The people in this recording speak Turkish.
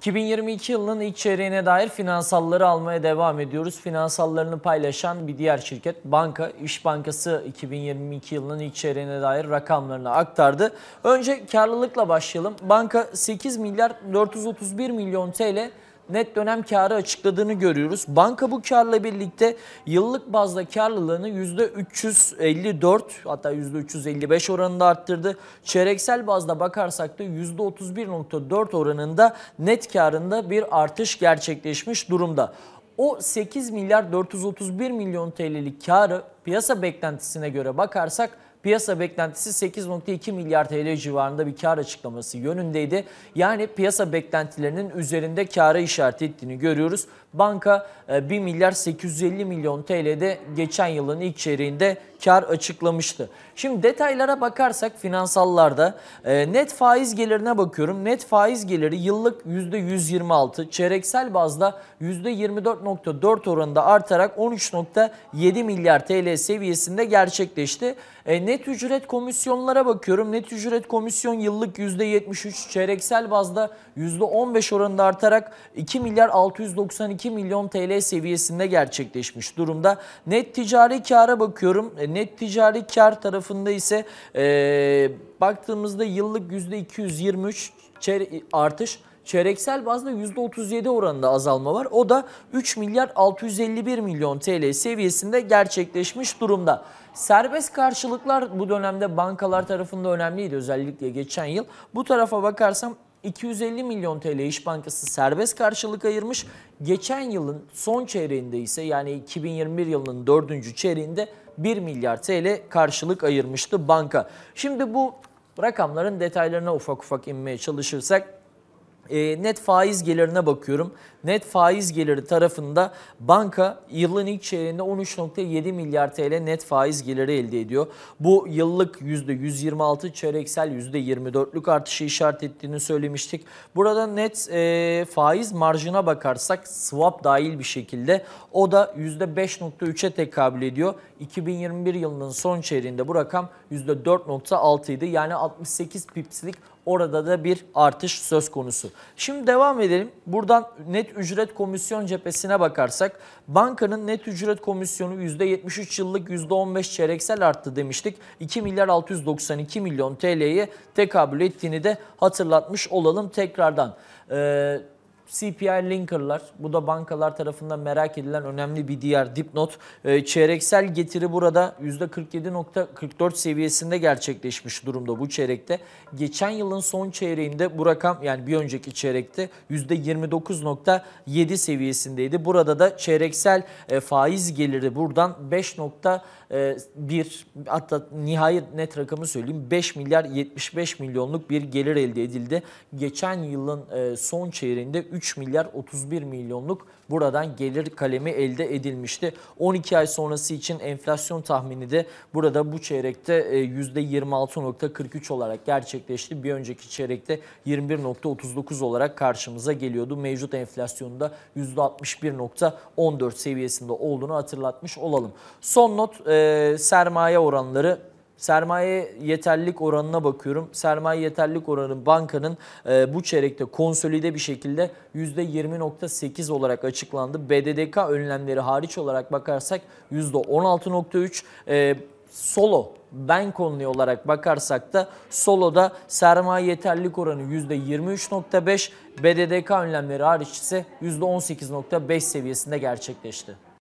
2022 yılının ilk çeyreğine dair finansalları almaya devam ediyoruz. Finansallarını paylaşan bir diğer şirket banka, İş Bankası 2022 yılının ilk çeyreğine dair rakamlarını aktardı. Önce karlılıkla başlayalım. Banka 8 milyar 431 milyon TL net dönem karı açıkladığını görüyoruz. Banka bu karla birlikte yıllık bazda karlılığını %354 hatta %355 oranında arttırdı. Çeyreksel bazda bakarsak da %31.4 oranında net karında bir artış gerçekleşmiş durumda. O 8 milyar 431 milyon TL'lik karı piyasa beklentisine göre bakarsak Piyasa beklentisi 8.2 milyar TL civarında bir kar açıklaması yönündeydi. Yani piyasa beklentilerinin üzerinde kara işaret ettiğini görüyoruz. Banka 1 e, milyar 850 milyon TL'de geçen yılın ilk çeyreğinde kar açıklamıştı. Şimdi detaylara bakarsak finansallarda e, net faiz gelirine bakıyorum. Net faiz geliri yıllık %126, çeyreksel bazda %24.4 oranında artarak 13.7 milyar TL seviyesinde gerçekleşti. E, net ücret komisyonlara bakıyorum. Net ücret komisyon yıllık %73, çeyreksel bazda %15 oranında artarak 2 milyar 692 milyon TL seviyesinde gerçekleşmiş durumda. Net ticari kara bakıyorum. E, net ticari kar tarafında ise e, baktığımızda yıllık %223 artış Çeyreksel bazda %37 oranında azalma var. O da 3 milyar 651 milyon TL seviyesinde gerçekleşmiş durumda. Serbest karşılıklar bu dönemde bankalar tarafında önemliydi özellikle geçen yıl. Bu tarafa bakarsam 250 milyon TL İş Bankası serbest karşılık ayırmış. Geçen yılın son çeyreğinde ise yani 2021 yılının dördüncü çeyreğinde 1 milyar TL karşılık ayırmıştı banka. Şimdi bu rakamların detaylarına ufak ufak inmeye çalışırsak e, net faiz gelirine bakıyorum. Net faiz geliri tarafında banka yılın ilk çeyreğinde 13.7 milyar TL net faiz geliri elde ediyor. Bu yıllık %126 çeyreksel %24'lük artışı işaret ettiğini söylemiştik. Burada net e, faiz marjına bakarsak swap dahil bir şekilde o da %5.3'e tekabül ediyor. 2021 yılının son çeyreğinde bu rakam %4.6 idi. Yani 68 pipslik Orada da bir artış söz konusu. Şimdi devam edelim. Buradan net ücret komisyon cephesine bakarsak bankanın net ücret komisyonu %73 yıllık %15 çeyreksel arttı demiştik. 2 milyar 692 milyon TL'ye tekabül ettiğini de hatırlatmış olalım tekrardan. Ee, CPI linker'lar, bu da bankalar tarafından merak edilen önemli bir diğer dipnot. E, çeyreksel getiri burada %47.44 seviyesinde gerçekleşmiş durumda bu çeyrekte. Geçen yılın son çeyreğinde bu rakam yani bir önceki çeyrekte %29.7 seviyesindeydi. Burada da çeyreksel e, faiz geliri buradan 5.1 e, hatta nihayet net rakamı söyleyeyim 5 milyar 75 milyonluk bir gelir elde edildi. Geçen yılın e, son çeyreğinde 3 3 milyar 31 milyonluk buradan gelir kalemi elde edilmişti. 12 ay sonrası için enflasyon tahmini de burada bu çeyrekte %26.43 e, olarak gerçekleşti. Bir önceki çeyrekte 21.39 olarak karşımıza geliyordu. Mevcut enflasyonda %61.14 seviyesinde olduğunu hatırlatmış olalım. Son not e, sermaye oranları Sermaye yeterlilik oranına bakıyorum. Sermaye yeterlilik oranı bankanın e, bu çeyrekte konsolide bir şekilde %20.8 olarak açıklandı. BDDK önlemleri hariç olarak bakarsak %16.3 e, solo ben konuya olarak bakarsak da soloda sermaye yeterlilik oranı %23.5, BDDK önlemleri hariç ise %18.5 seviyesinde gerçekleşti.